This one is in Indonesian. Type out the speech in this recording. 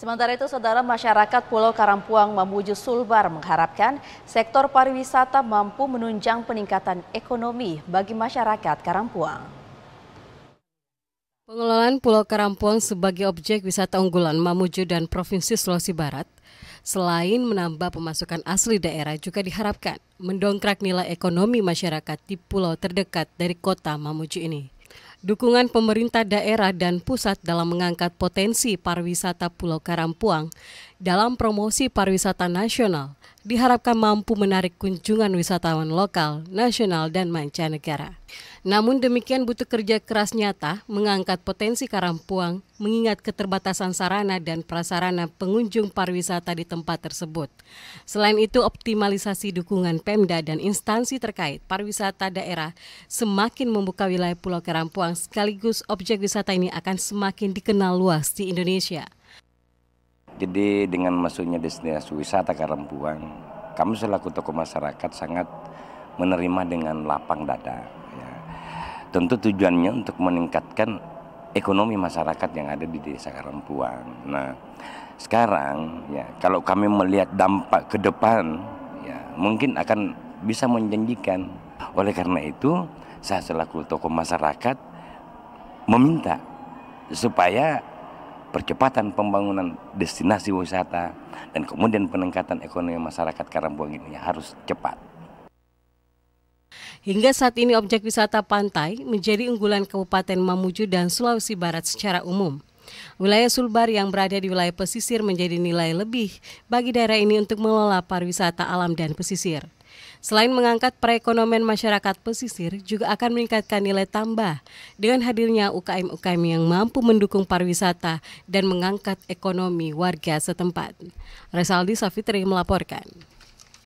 Sementara itu, saudara masyarakat Pulau Karampuang Mamuju Sulbar mengharapkan sektor pariwisata mampu menunjang peningkatan ekonomi bagi masyarakat Karampuang. Pengelolaan Pulau Karampuang sebagai objek wisata unggulan Mamuju dan Provinsi Sulawesi Barat, selain menambah pemasukan asli daerah juga diharapkan mendongkrak nilai ekonomi masyarakat di pulau terdekat dari kota Mamuju ini. Dukungan pemerintah daerah dan pusat dalam mengangkat potensi pariwisata Pulau Karampuang dalam promosi pariwisata nasional diharapkan mampu menarik kunjungan wisatawan lokal, nasional, dan mancanegara. Namun demikian butuh kerja keras nyata mengangkat potensi Karampuang mengingat keterbatasan sarana dan prasarana pengunjung pariwisata di tempat tersebut. Selain itu, optimalisasi dukungan Pemda dan instansi terkait pariwisata daerah semakin membuka wilayah Pulau Karampuang Jepang sekaligus objek wisata ini akan semakin dikenal luas di Indonesia. Jadi dengan masuknya destinasi wisata Karampuang, kami selaku tokoh masyarakat sangat menerima dengan lapang dada. Ya. Tentu tujuannya untuk meningkatkan ekonomi masyarakat yang ada di desa Karampuang. Nah, sekarang ya kalau kami melihat dampak ke depan, ya mungkin akan bisa menjanjikan. Oleh karena itu, saya selaku tokoh masyarakat meminta supaya percepatan pembangunan destinasi wisata dan kemudian peningkatan ekonomi masyarakat Karangbuang ini harus cepat. Hingga saat ini objek wisata pantai menjadi unggulan Kabupaten Mamuju dan Sulawesi Barat secara umum. Wilayah Sulbar yang berada di wilayah pesisir menjadi nilai lebih bagi daerah ini untuk mengelola pariwisata alam dan pesisir. Selain mengangkat perekonomian masyarakat pesisir, juga akan meningkatkan nilai tambah dengan hadirnya UKM-UKM yang mampu mendukung pariwisata dan mengangkat ekonomi warga setempat. Resaldi Safitri melaporkan.